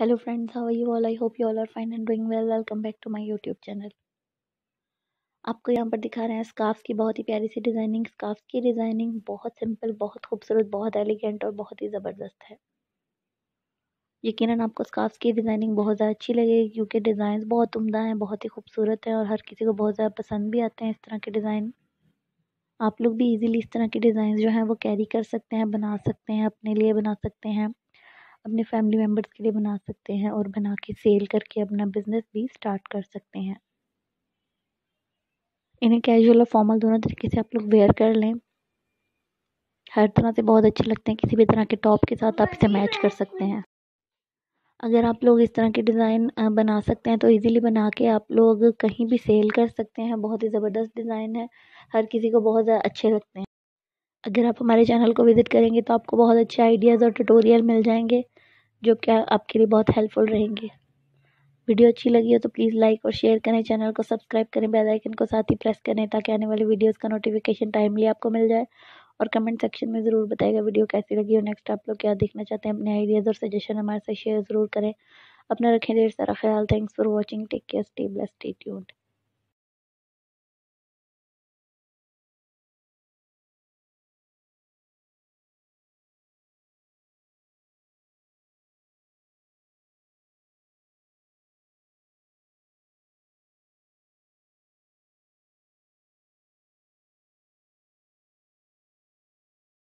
hello friends how you all I hope you all are fine and doing well welcome back to my YouTube channel आपको यहाँ पर दिखा रहे हैं scarf की बहुत ही प्यारी सी डिज़ाइनिंग स्कार्फ की डिज़ाइनिंग बहुत सिंपल बहुत खूबसूरत बहुत एलिगेंट और बहुत ही ज़बरदस्त है यकीनन आपको स्कार्फ की डिज़ाइनिंग बहुत ज़्यादा अच्छी लगेगी क्योंकि डिज़ाइन बहुत उमदा हैं बहुत ही खूबसूरत हैं और हर किसी को बहुत ज़्यादा पसंद भी आते हैं इस तरह के डिज़ाइन आप लोग भी इजीली इस तरह के डिज़ाइन जो हैं वो कैरी कर सकते हैं बना सकते हैं अपने लिए बना सकते हैं अपने फैमिली मेम्बर्स के लिए बना सकते हैं और बना के सेल करके अपना बिजनेस भी स्टार्ट कर सकते हैं इन्हें कैजुअल और फॉर्मल दोनों तरीके से आप लोग वेयर कर लें हर तरह से बहुत अच्छे लगते हैं किसी भी तरह के टॉप के साथ आप इसे मैच कर सकते हैं अगर आप लोग इस तरह के डिज़ाइन बना सकते हैं तो इजीली बना के आप लोग कहीं भी सेल कर सकते हैं बहुत ही ज़बरदस्त डिज़ाइन है हर किसी को बहुत अच्छे लगते हैं अगर आप हमारे चैनल को विज़िट करेंगे तो आपको बहुत अच्छे आइडियाज़ और ट्यूटोरियल मिल जाएंगे जो कि आपके लिए बहुत हेल्पफुल रहेंगे वीडियो अच्छी लगी हो तो प्लीज़ लाइक और शेयर करें चैनल को सब्सक्राइब करें बेल आइकन को साथ ही प्रेस करें ताकि आने वाली वीडियोस का नोटिफिकेशन टाइमली आपको मिल जाए और कमेंट सेक्शन में ज़रूर बताएगा वीडियो कैसी लगी और नेक्स्ट आप लोग क्या देखना चाहते हैं अपने आइडियाज़ और सजेशन हमारे साथ शेयर ज़रूर करें अपना रखें ढेर सारा ख्याल thanks for watching take care stay bless stay tuned